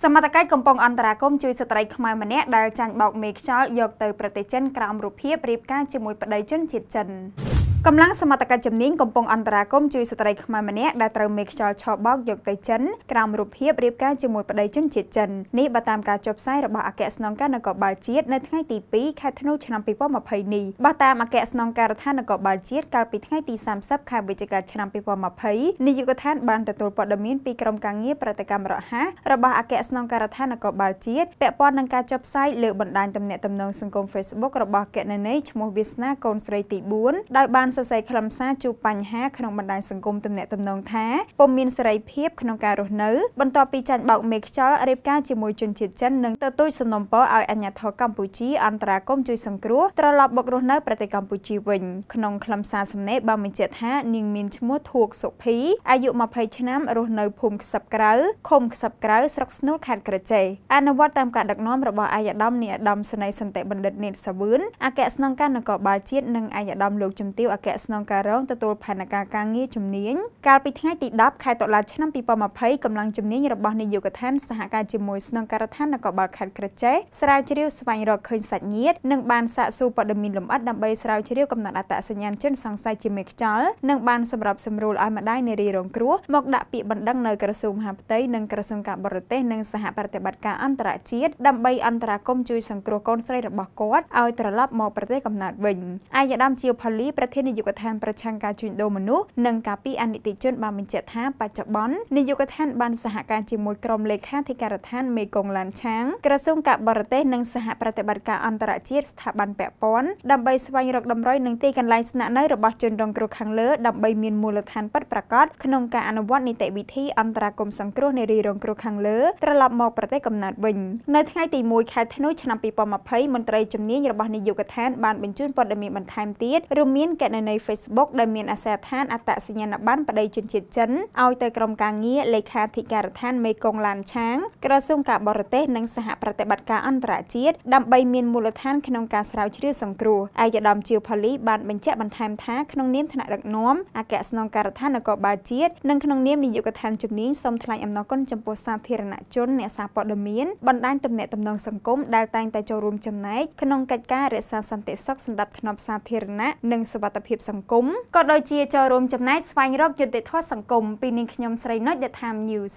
សមត្ថកិច្ចកំពុងអន្តរាគមជួយស្ត្រីខ្មែរម្នាក់ដែលចាញ់បោកមេខ្យល់យកទៅប្រទេសចិនក្រោមរូបភាពរៀបការជាមួយប្តីជនជាតិចិន។កម្លាំងសមត្ថកិច្ចជំនាញកំពុងអន្តរាគមជួយស្ត្រីខ្មែរម្នាក់ដែលត្រូវមេខ្យល់ឆោបោកយកទៅចិនក្រោមរូបភាពរៀបការជាមួយប្តីជនជាតិចិននេះបើតាមការចុះផ្សាយរបស់អគ្គស្នងការនគរបាលជាតិនៅថ្ងៃទី2ខែធ្នូឆ្នាំ2020នេះបើតាមអគ្គស្នងការដ្ឋាននគរបាលជាតិកាលពីថ្ងៃទី30ខែវិច្ឆិកាឆ្នាំ2020នាយកដ្ឋានបានទទួលព័ត៌មានពីក្រុមការងារប្រតិកម្មរហ័សរបស់អគ្គស្នងការដ្ឋាននគរបាលជាតិពាក់ព័ន្ធនឹងការចុះផ្សាយលើបណ្ដាញទំនាក់ទំនងសង្គម Facebook របស់កណនីឈ្មោះវាសនាកូនស្រីទី4ដោយបានបានសរសេរខ្លឹមសារជួបបញ្ហាក្នុងបណ្ដាញសង្គមទំនាក់ទំនងថាពុំមានសេរីភាពក្នុងការរស់នៅបន្ទាប់ពីចាញ់បោកមេខ្យល់រៀបការជាមួយជនជាតិចិននិងទទូចសំណូមពរឲ្យអាជ្ញាធរកម្ពុជាអន្តរាគមន៍ជួយសង្គ្រោះត្រឡប់មករស់នៅប្រទេសកម្ពុជាវិញក្នុងខ្លឹមសារសំណេរបានបញ្ជាក់ថា នាងមានឈ្មោះធួកសុភីអាយុ20ឆ្នាំរស់នៅភូមិខ្សឹបក្រៅឃុំខ្សឹបក្រៅស្រុកស្នូលខេត្តក្រចេះអនុវត្តតាមការដឹកនាំរបស់អាយដាមនាយដាមស្នៃសន្តិបណ្ឌិតនេតសាវឿនអគ្គស្នងការនគរបាលជាតិនិងអាយដាមលោកជំទាវអគ្គស្នងការរងទទួលផែនការការងារជំនាញកាលពីថ្ងៃទី10ខែតុលាឆ្នាំ2020កម្លាំងជំនាញរបស់នាយកដ្ឋានសហការជាមួយស្នងការដ្ឋាននគរបាលខេត្តក្រចេះស្រាវជ្រាវស្វែងរកឃើញសាច់ញាតិនិងបានសាកសួរព័ត៌មានលម្អិតដើម្បីស្រាវជ្រាវកំណត់អត្តសញ្ញាណជនសង្ស័យជាមេខ្យល់និងបានសម្របសម្រួលឲ្យម្ដាយនារីរងគ្រោះមកដាក់ពាក្យបណ្ដឹងនៅក្រសួងមហាផ្ទៃនិងក្រសួងការបរទេសនិងសហប្រតិបត្តិការអន្តរជាតិដើម្បីអន្តរាគមន៍ជួយសង្គ្រោះកូនស្រីរបស់គាត់ឲ្យត្រឡប់មកប្រទេសកំណើតវិញអាយដាមជាផលីប្រធានននាយកដ្ឋានប្រឆាំងការជួញដូរមនុស្សនិងការពីអនិតិជនបានបញ្ជាក់ថាបច្ចុប្បន្ននាយកដ្ឋានបានសហការជាមួយក្រុមលេខាធិការដ្ឋានមេគង្គឡានឆាងក្រសួងការបរទេសនិងសហប្រតិបត្តិការអន្តរជាតិស្ថាប័នពាក់ព័ន្ធដើម្បីស្វែងរកដំរុយនិងទីកន្លែងស្នាក់នៅរបស់ជនរងគ្រោះខាងលើដើម្បីមានមូលដ្ឋានពិតប្រាកដក្នុងការអនុវត្តនីតិវិធីអន្តរាគមន៍សង្គ្រោះនារីរងគ្រោះខាងលើត្រឡប់មកប្រទេសកំណើតវិញនៅថ្ងៃទី1ខែធ្នូឆ្នាំ2020មន្ត្រីជំនាញរបស់នាយកដ្ឋានបានបញ្ជូនព័ត៌មានបន្ថែមទៀតរួមមានគណនី Facebook ដែលមានអាសយដ្ឋានអត្តសញ្ញាណប័ណ្ណប្តីជនជាតិចិនឲ្យទៅក្រមការងារលេខាធិការដ្ឋានមេគង្គឡានឆាងក្រសួងការបរទេសនិងសហប្រតិបត្តិការអន្តរជាតិដើម្បីមានមូលដ្ឋានក្នុងការស្រាវជ្រាវសង្គ្រោះឯកឧត្តមជាវផូលីបានបញ្ជាក់បន្ថែមថាក្នុងនាមថ្នាក់ដឹកនាំអគ្គស្នងការដ្ឋាននគរបាលជាតិនិងក្នុងនាមនាយកដ្ឋានជំនាញសូមថ្លែងអំណរគុណចំពោះសាធារណជនអ្នកសារព័ត៌មានបណ្ដាញទំនាក់ទំនងសង្គមដែលតែងតែចូលរួមចំណែកក្នុងកិច្ចការរក្សាសន្តិសុខសម្ដាប់ធ្នាប់សាធារណៈនិងសុវរដ្ឋភាពសង្គមក៏ដូចជាចូលរួមចំណែកស្វែងរកយុត្តិធម៌សង្គមពីនាងខ្ញុំស្រីណុចដេថាម News